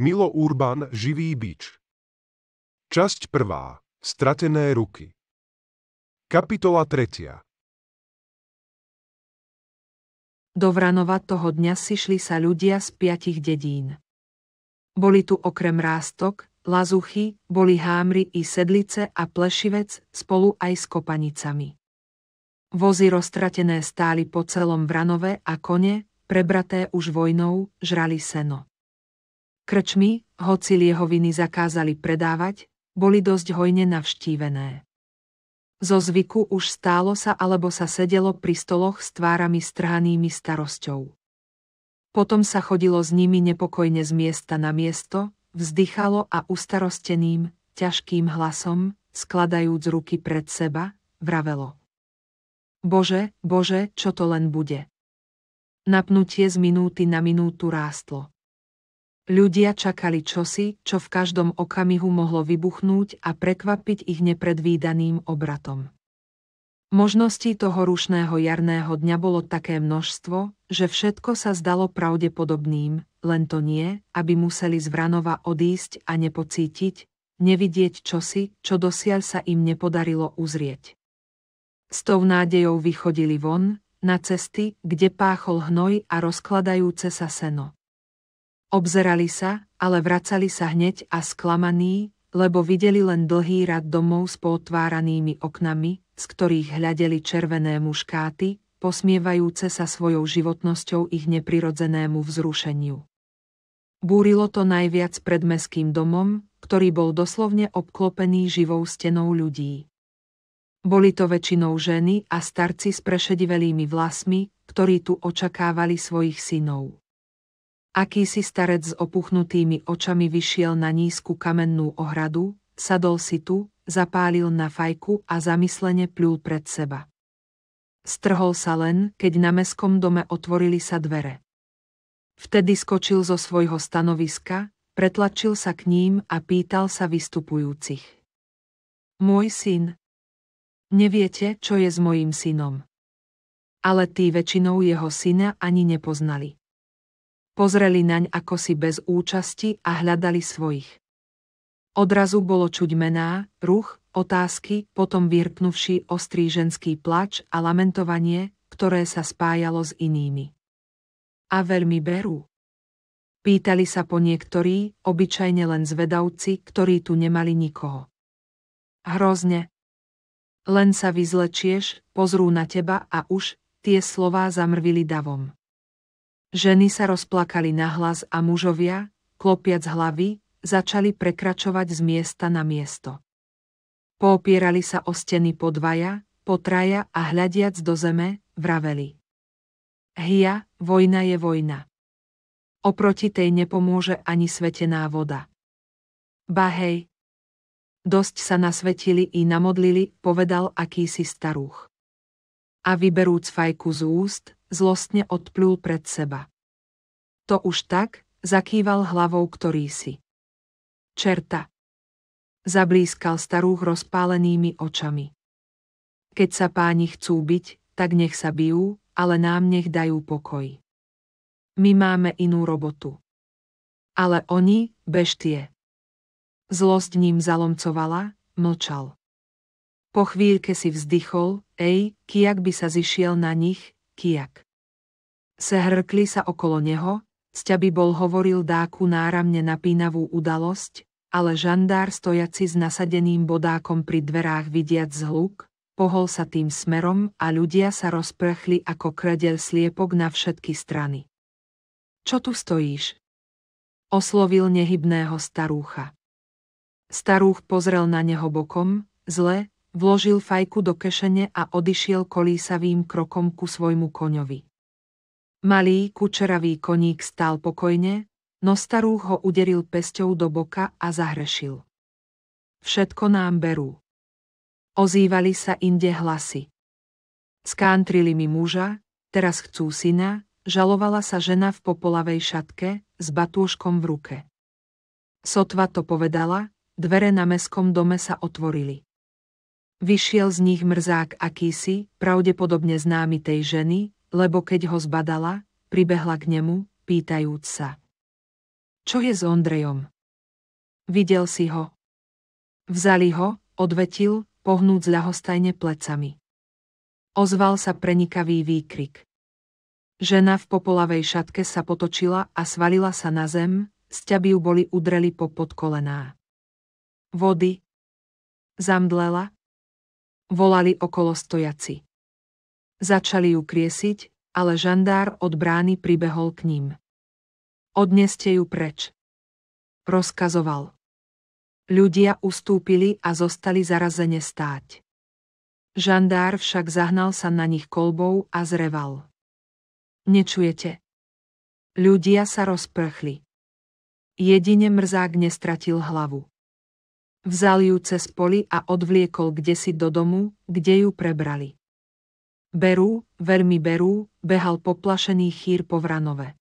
Milo Urban Živý bič Časť prvá. Stratené ruky Kapitola tretia Do Vranova toho dňa sišli sa ľudia z piatich dedín. Boli tu okrem rástok, lazuchy, boli hámry i sedlice a plešivec spolu aj s kopanicami. Vozy roztratené stáli po celom Vranove a kone, prebraté už vojnou, žrali seno. Krčmy, hoci jeho viny zakázali predávať, boli dosť hojne navštívené. Zo zvyku už stálo sa alebo sa sedelo pri stoloch s tvárami strhanými starosťou. Potom sa chodilo s nimi nepokojne z miesta na miesto, vzdychalo a ustarosteným, ťažkým hlasom, skladajúc ruky pred seba, vravelo. Bože, Bože, čo to len bude? Napnutie z minúty na minútu rástlo. Ľudia čakali čosi, čo v každom okamihu mohlo vybuchnúť a prekvapiť ich nepredvídaným obratom. Možností toho rušného jarného dňa bolo také množstvo, že všetko sa zdalo pravdepodobným, len to nie, aby museli z Vranova odísť a nepocítiť, nevidieť čosi, čo dosiaľ sa im nepodarilo uzrieť. S tou nádejou vychodili von, na cesty, kde páchol hnoj a rozkladajúce sa seno. Obzerali sa, ale vracali sa hneď a sklamaní, lebo videli len dlhý rad domov s potváranými oknami, z ktorých hľadeli červené muškáty, posmievajúce sa svojou životnosťou ich neprirodzenému vzrušeniu. Búrilo to najviac pred meským domom, ktorý bol doslovne obklopený živou stenou ľudí. Boli to väčšinou ženy a starci s prešedivelými vlasmi, ktorí tu očakávali svojich synov. Akýsi starec s opuchnutými očami vyšiel na nízku kamennú ohradu, sadol si tu, zapálil na fajku a zamyslene plúl pred seba. Strhol sa len, keď na meskom dome otvorili sa dvere. Vtedy skočil zo svojho stanoviska, pretlačil sa k ním a pýtal sa vystupujúcich. Môj syn. Neviete, čo je s mojím synom. Ale tí väčšinou jeho syna ani nepoznali. Pozreli naň ako si bez účasti a hľadali svojich. Odrazu bolo čuť mená, ruch, otázky, potom vyrpnuvší ostrý ženský plač a lamentovanie, ktoré sa spájalo s inými. A veľmi berú. Pýtali sa po niektorí, obyčajne len zvedavci, ktorí tu nemali nikoho. Hrozne. Len sa vyzlečieš, pozrú na teba a už, tie slová zamrvili davom. Ženy sa rozplakali nahlas a mužovia, klopiac hlavy, začali prekračovať z miesta na miesto. Poopierali sa o steny po dvaja, po traja a hľadiac do zeme, vraveli. Hia, vojna je vojna. Oproti tej nepomôže ani svetená voda. Bahej. Dosť sa nasvetili i namodlili, povedal akýsi starúch. A vyberúc fajku z úst, zlostne odplul pred seba. To už tak, zakýval hlavou ktorý si. Čerta. Zablískal starúch rozpálenými očami. Keď sa páni chcú byť, tak nech sa bijú, ale nám nech dajú pokoj. My máme inú robotu. Ale oni, beštie. Zlosť ním zalomcovala, mlčal. Po chvíľke si vzdychol, ej, kiak by sa zišiel na nich, kijak. Sehrkli sa okolo neho, sťaby bol hovoril dáku náramne napínavú udalosť, ale žandár stojaci s nasadeným bodákom pri dverách vidiac zhluk, pohol sa tým smerom a ľudia sa rozprchli ako kredel sliepok na všetky strany. Čo tu stojíš? Oslovil nehybného starúcha. Starúch pozrel na neho bokom, zle, Vložil fajku do kešene a odišiel kolísavým krokom ku svojmu koňovi. Malý kučeravý koník stál pokojne, no starú ho uderil pesťou do boka a zahrešil. Všetko nám berú. Ozývali sa inde hlasy. Skántrili mi muža, teraz chcú syna, žalovala sa žena v popolavej šatke, s batúškom v ruke. Sotva to povedala, dvere na meskom dome sa otvorili. Vyšiel z nich mrzák akýsi, pravdepodobne známy tej ženy, lebo keď ho zbadala, pribehla k nemu, pýtajúc sa. Čo je s Ondrejom? Videl si ho. Vzali ho, odvetil, pohnúť ľahostajne plecami. Ozval sa prenikavý výkrik. Žena v popolavej šatke sa potočila a svalila sa na zem, sťaby ju boli udreli po podkolená. Vody. Zamdlela, volali okolo stojaci. Začali ju kriesiť, ale žandár od brány pribehol k ním. Odneste ju preč. Rozkazoval. Ľudia ustúpili a zostali zarazene stáť. Žandár však zahnal sa na nich kolbou a zreval. Nečujete. Ľudia sa rozprchli. Jedine mrzák nestratil hlavu. Vzal ju cez poli a odvliekol si do domu, kde ju prebrali. Berú, veľmi berú, behal poplašený chýr po Vranove.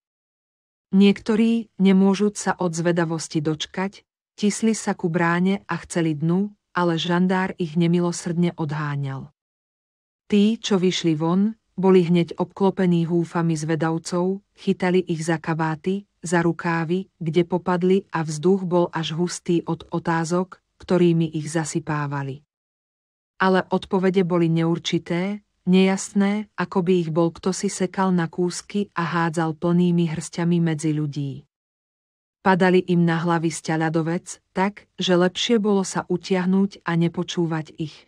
Niektorí, nemôžu sa od zvedavosti dočkať, tisli sa ku bráne a chceli dnu, ale žandár ich nemilosrdne odháňal. Tí, čo vyšli von, boli hneď obklopení húfami zvedavcov, chytali ich za kabáty, za rukávy, kde popadli a vzduch bol až hustý od otázok, ktorými ich zasypávali. Ale odpovede boli neurčité, nejasné, ako by ich bol kto si sekal na kúsky a hádzal plnými hrstiami medzi ľudí. Padali im na hlavy sťaľadovec, tak, že lepšie bolo sa utiahnuť a nepočúvať ich.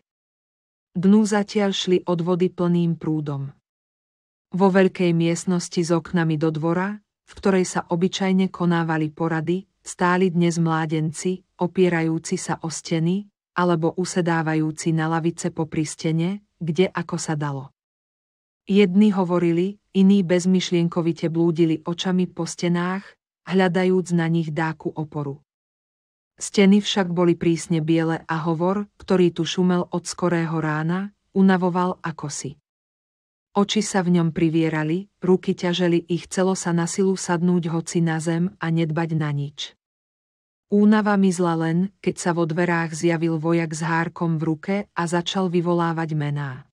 Dnu zatiaľ šli od vody plným prúdom. Vo veľkej miestnosti s oknami do dvora, v ktorej sa obyčajne konávali porady, Stáli dnes mládenci, opierajúci sa o steny, alebo usedávajúci na lavice po pristene, kde ako sa dalo. Jedni hovorili, iní bezmyšlienkovite blúdili očami po stenách, hľadajúc na nich dáku oporu. Steny však boli prísne biele a hovor, ktorý tu šumel od skorého rána, unavoval ako si. Oči sa v ňom privierali, ruky ťaželi i chcelo sa na silu sadnúť hoci na zem a nedbať na nič. Únava mizla len, keď sa vo dverách zjavil vojak s hárkom v ruke a začal vyvolávať mená.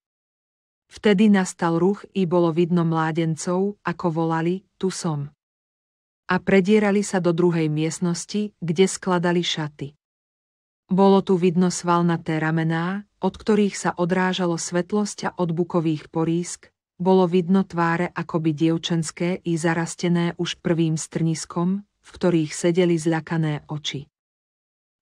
Vtedy nastal ruch i bolo vidno mládencov, ako volali, tu som. A predierali sa do druhej miestnosti, kde skladali šaty. Bolo tu vidno svalnaté ramená, od ktorých sa odrážalo svetlosť a od bukových porísk, bolo vidno tváre akoby dievčenské i zarastené už prvým strniskom, v ktorých sedeli zľakané oči.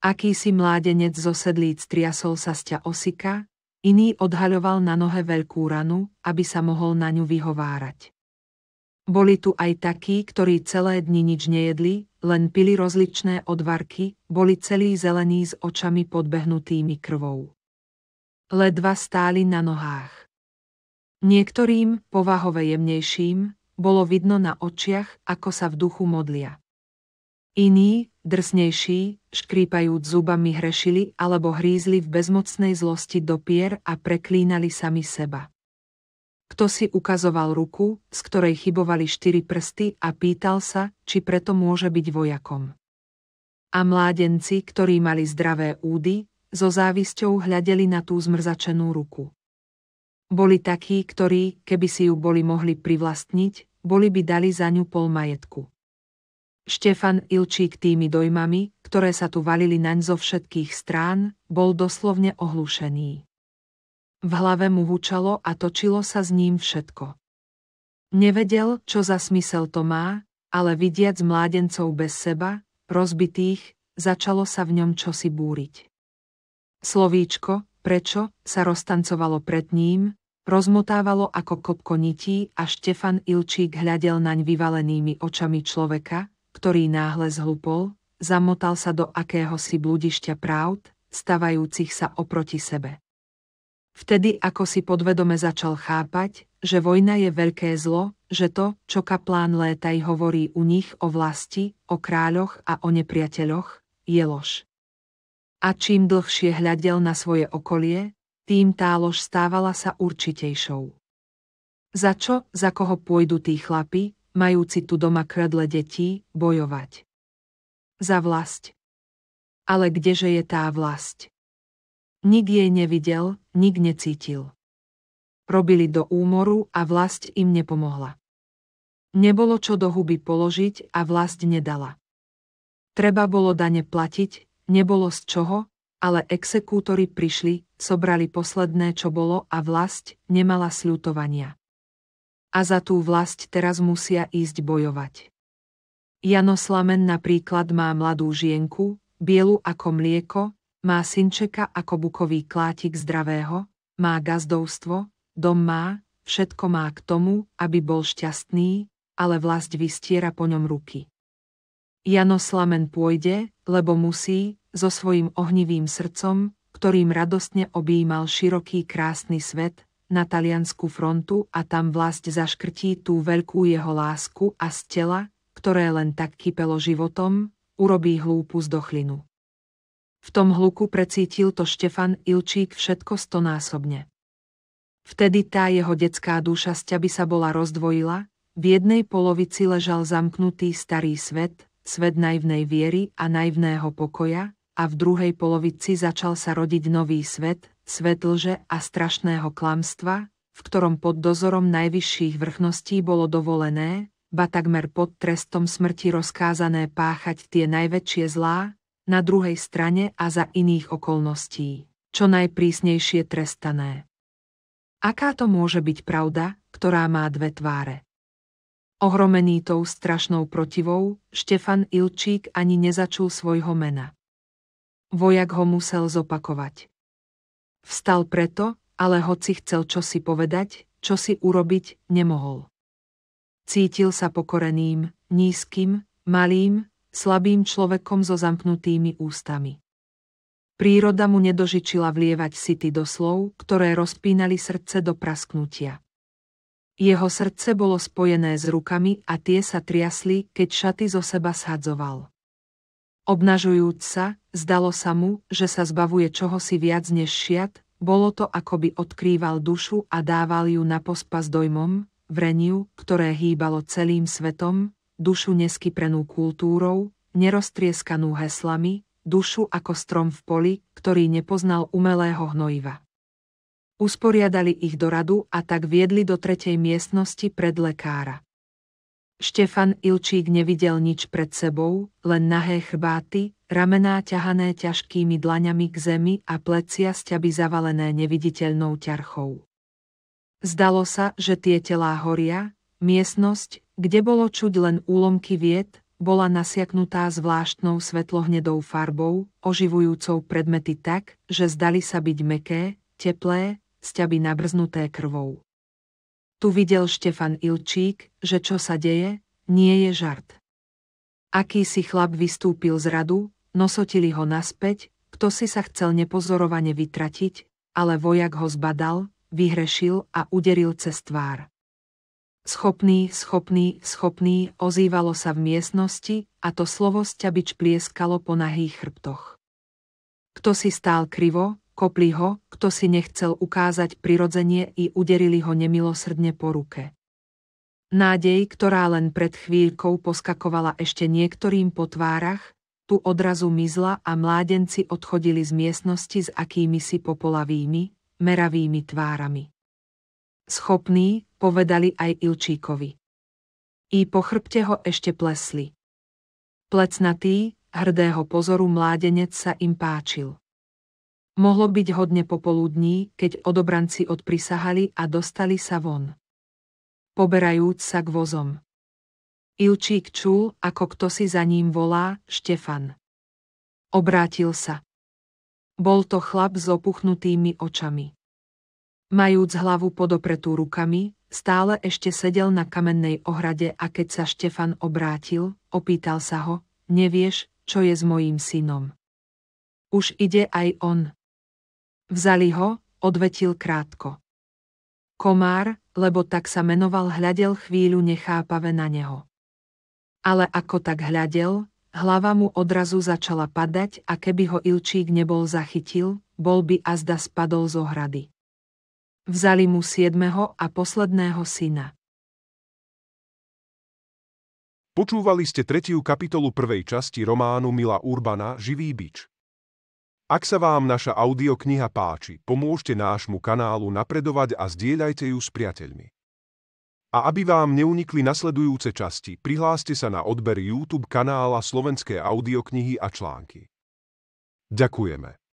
Akýsi mládenec zo sedlíc triasol sa sťa osika, iný odhaľoval na nohe veľkú ranu, aby sa mohol na ňu vyhovárať. Boli tu aj takí, ktorí celé dni nič nejedli, len pili rozličné odvarky, boli celí zelení s očami podbehnutými krvou. Ledva stáli na nohách. Niektorým, povahove jemnejším, bolo vidno na očiach, ako sa v duchu modlia. Iní, drsnejší, škrípajúc zubami hrešili alebo hrízli v bezmocnej zlosti do pier a preklínali sami seba kto si ukazoval ruku, z ktorej chybovali štyri prsty a pýtal sa, či preto môže byť vojakom. A mládenci, ktorí mali zdravé údy, so závisťou hľadeli na tú zmrzačenú ruku. Boli takí, ktorí, keby si ju boli mohli privlastniť, boli by dali za ňu pol majetku. Štefan Ilčík tými dojmami, ktoré sa tu valili naň zo všetkých strán, bol doslovne ohlušený. V hlave mu hučalo a točilo sa s ním všetko. Nevedel, čo za smysel to má, ale vidiac mládencov bez seba, rozbitých, začalo sa v ňom čosi búriť. Slovíčko, prečo, sa roztancovalo pred ním, rozmotávalo ako kopko nití a Štefan Ilčík hľadel naň vyvalenými očami človeka, ktorý náhle zhlupol, zamotal sa do akéhosi bludišťa pravd, stavajúcich sa oproti sebe. Vtedy ako si podvedome začal chápať, že vojna je veľké zlo, že to, čo kaplán Létaj hovorí u nich o vlasti, o kráľoch a o nepriateľoch, je lož. A čím dlhšie hľadel na svoje okolie, tým tá lož stávala sa určitejšou. Za čo, za koho pôjdu tí chlapi, majúci tu doma kradle detí, bojovať? Za vlast. Ale kdeže je tá vlast? Nik jej nevidel, nik necítil. Robili do úmoru a vlast im nepomohla. Nebolo čo do huby položiť a vlast nedala. Treba bolo dane platiť, nebolo z čoho, ale exekútori prišli, sobrali posledné, čo bolo a vlast nemala sľutovania. A za tú vlast teraz musia ísť bojovať. Jano Slamen napríklad má mladú žienku, bielu ako mlieko, má synčeka ako bukový klátik zdravého, má gazdovstvo, dom má, všetko má k tomu, aby bol šťastný, ale vlast vystiera po ňom ruky. Jano Slamen pôjde, lebo musí, so svojím ohnivým srdcom, ktorým radostne objímal široký krásny svet, na taliansku frontu a tam vlast zaškrtí tú veľkú jeho lásku a z tela, ktoré len tak kypelo životom, urobí hlúpu zdochlinu. V tom hluku precítil to Štefan Ilčík všetko stonásobne. Vtedy tá jeho detská duša by sa bola rozdvojila, v jednej polovici ležal zamknutý starý svet, svet naivnej viery a naivného pokoja, a v druhej polovici začal sa rodiť nový svet, svet lže a strašného klamstva, v ktorom pod dozorom najvyšších vrchností bolo dovolené, ba takmer pod trestom smrti rozkázané páchať tie najväčšie zlá, na druhej strane a za iných okolností, čo najprísnejšie trestané. Aká to môže byť pravda, ktorá má dve tváre? Ohromený tou strašnou protivou, Štefan Ilčík ani nezačul svojho mena. Vojak ho musel zopakovať. Vstal preto, ale hoci chcel čosi povedať, čo si urobiť, nemohol. Cítil sa pokoreným, nízkym, malým, slabým človekom so zamknutými ústami. Príroda mu nedožičila vlievať sity do slov, ktoré rozpínali srdce do prasknutia. Jeho srdce bolo spojené s rukami a tie sa triasli, keď šaty zo seba shadzoval. Obnažujúc sa, zdalo sa mu, že sa zbavuje čohosi viac než šiat, bolo to akoby odkrýval dušu a dával ju na pospas dojmom, vreniu, ktoré hýbalo celým svetom, dušu neskyprenú kultúrou, neroztrieskanú heslami, dušu ako strom v poli, ktorý nepoznal umelého hnojiva. Usporiadali ich do radu a tak viedli do tretej miestnosti pred lekára. Štefan Ilčík nevidel nič pred sebou, len nahé chrbáty, ramená ťahané ťažkými dlaňami k zemi a plecia sťaby zavalené neviditeľnou ťarchou. Zdalo sa, že tie telá horia, miestnosť, kde bolo čuť len úlomky vied, bola nasiaknutá zvláštnou svetlohnedou farbou, oživujúcou predmety tak, že zdali sa byť meké, teplé, sťaby nabrznuté krvou. Tu videl Štefan Ilčík, že čo sa deje, nie je žart. Aký si chlap vystúpil z radu, nosotili ho naspäť, kto si sa chcel nepozorovane vytratiť, ale vojak ho zbadal, vyhrešil a uderil cez tvár. Schopný, schopný, schopný, ozývalo sa v miestnosti a to slovo sťabič plieskalo po nahých chrbtoch. Kto si stál krivo, kopli ho, kto si nechcel ukázať prirodzenie i uderili ho nemilosrdne po ruke. Nádej, ktorá len pred chvíľkou poskakovala ešte niektorým po tvárach, tu odrazu mizla a mládenci odchodili z miestnosti s si popolavými, meravými tvárami. Schopný, povedali aj Ilčíkovi. I po chrbte ho ešte plesli. Plecnatý, hrdého pozoru mládenec sa im páčil. Mohlo byť hodne popoludní, keď odobranci odprisahali a dostali sa von. Poberajúc sa k vozom. Ilčík čul, ako kto si za ním volá, Štefan. Obrátil sa. Bol to chlap s opuchnutými očami. Majúc hlavu podopretú rukami, Stále ešte sedel na kamennej ohrade a keď sa Štefan obrátil, opýtal sa ho, nevieš, čo je s mojím synom. Už ide aj on. Vzali ho, odvetil krátko. Komár, lebo tak sa menoval, hľadel chvíľu nechápave na neho. Ale ako tak hľadel, hlava mu odrazu začala padať a keby ho Ilčík nebol zachytil, bol by azda spadol z ohrady. Vzali mu siedmeho a posledného syna. Počúvali ste tretiu kapitolu prvej časti románu Mila Urbana Živý bič. Ak sa vám naša audiokniha páči, pomôžte nášmu kanálu napredovať a zdieľajte ju s priateľmi. A aby vám neunikli nasledujúce časti, prihláste sa na odber YouTube kanála Slovenské audioknihy a články. Ďakujeme.